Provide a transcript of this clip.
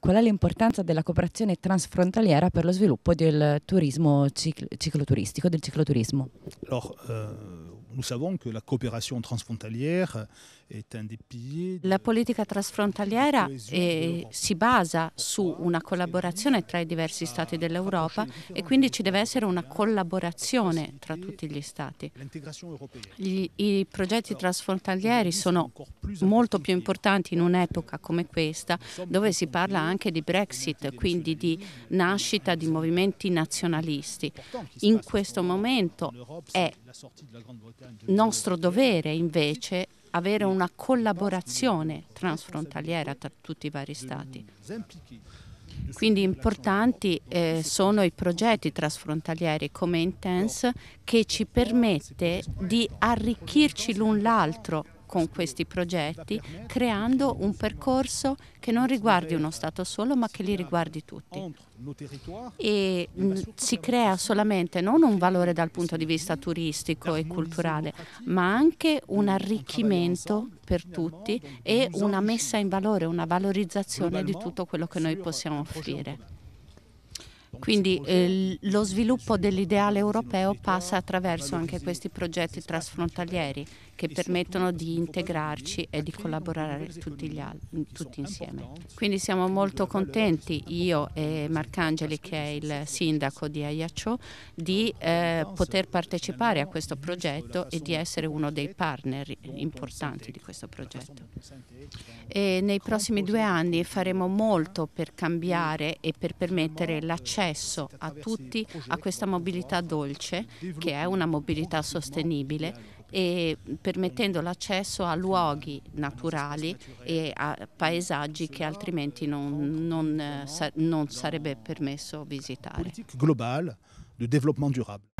qual è l'importanza della cooperazione transfrontaliera per lo sviluppo del turismo cicloturistico, del cicloturismo? Alors, euh, Nous savons que la coopération transfrontalière est un des piliers. La politica transfrontaliera è, si basa su una collaborazione tra i diversi stati dell'Europa e quindi ci deve essere una collaborazione tra tutti gli stati. Gli, I progetti transfrontalieri sono molto più importanti in un'epoca come questa dove si parla anche di Brexit, quindi di nascita di movimenti nazionalisti. In questo momento è nostro dovere invece avere una collaborazione transfrontaliera tra tutti i vari Stati. Quindi importanti eh, sono i progetti trasfrontalieri come Intense che ci permette di arricchirci l'un l'altro con questi progetti creando un percorso che non riguardi uno Stato solo ma che li riguardi tutti. E mm, si crea solamente non un valore dal punto di vista turistico e culturale ma anche un arricchimento per tutti e una messa in valore, una valorizzazione di tutto quello che noi possiamo offrire. Quindi eh, lo sviluppo dell'ideale europeo passa attraverso anche questi progetti trasfrontalieri che permettono di integrarci e di collaborare tutti, altri, tutti insieme. Quindi siamo molto contenti, io e Marcangeli che è il sindaco di Ajaccio, di eh, poter partecipare a questo progetto e di essere uno dei partner importanti di questo progetto. E nei prossimi due anni faremo molto per cambiare e per permettere l'accesso accesso a tutti a questa mobilità dolce, che è una mobilità sostenibile, e permettendo l'accesso a luoghi naturali e a paesaggi che altrimenti non, non, non sarebbe permesso visitare. Politica globale di sviluppo durable.